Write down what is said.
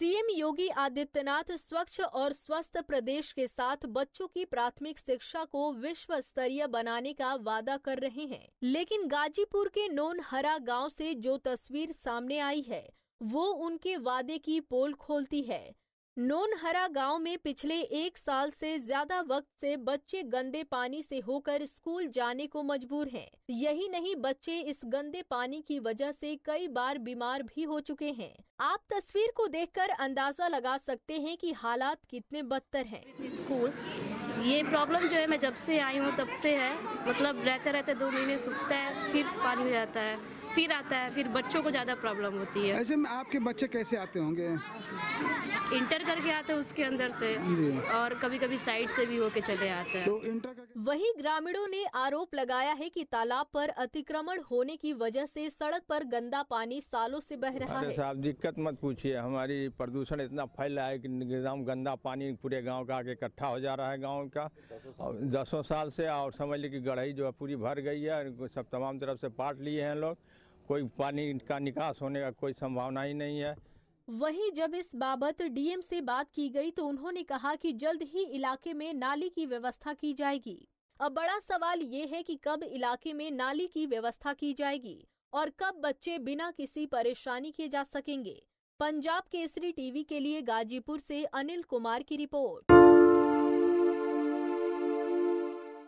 CM योगी आदित्यनाथ स्वच्छ और स्वस्थ प्रदेश के साथ बच्चों की प्राथमिक शिक्षा को विश्व स्तरीय बनाने का वादा कर रहे हैं लेकिन गाजीपुर के नोनहरा गांव से जो तस्वीर सामने आई है वो उनके वादे की पोल खोलती है नोनहरा गांव में पिछले एक साल से ज्यादा वक्त से बच्चे गंदे पानी से होकर स्कूल जाने को मजबूर हैं। यही नहीं बच्चे इस गंदे पानी की वजह से कई बार बीमार भी हो चुके हैं आप तस्वीर को देखकर अंदाजा लगा सकते हैं कि हालात कितने बदतर हैं। स्कूल ये प्रॉब्लम जो है मैं जब से आई हूँ तब से है मतलब रहते रहते दो महीने सूखता है फिर पानी हो जाता है फिर आता है फिर बच्चों को ज़्यादा प्रॉब्लम होती है ऐसे में आपके बच्चे कैसे आते होंगे इंटर करके आते हैं उसके अंदर से और कभी कभी साइड से भी होके चले आते हैं तो इंटर कर... वहीं ग्रामीणों ने आरोप लगाया है कि तालाब पर अतिक्रमण होने की वजह से सड़क पर गंदा पानी सालों से बह रहा है साहब दिक्कत मत पूछिए हमारी प्रदूषण इतना फैल रहा है कि एकदम गंदा पानी पूरे गांव का आगे इकट्ठा हो जा रहा है गांव का और दसों साल से और समझ ली कि गढ़ाई जो है पूरी भर गई है सब तमाम तरफ से पाट लिए हैं लोग कोई पानी का निकास होने का कोई संभावना ही नहीं है वहीं जब इस बाबत डीएम से बात की गई तो उन्होंने कहा कि जल्द ही इलाके में नाली की व्यवस्था की जाएगी अब बड़ा सवाल ये है कि कब इलाके में नाली की व्यवस्था की जाएगी और कब बच्चे बिना किसी परेशानी के जा सकेंगे पंजाब केसरी टीवी के लिए गाजीपुर से अनिल कुमार की रिपोर्ट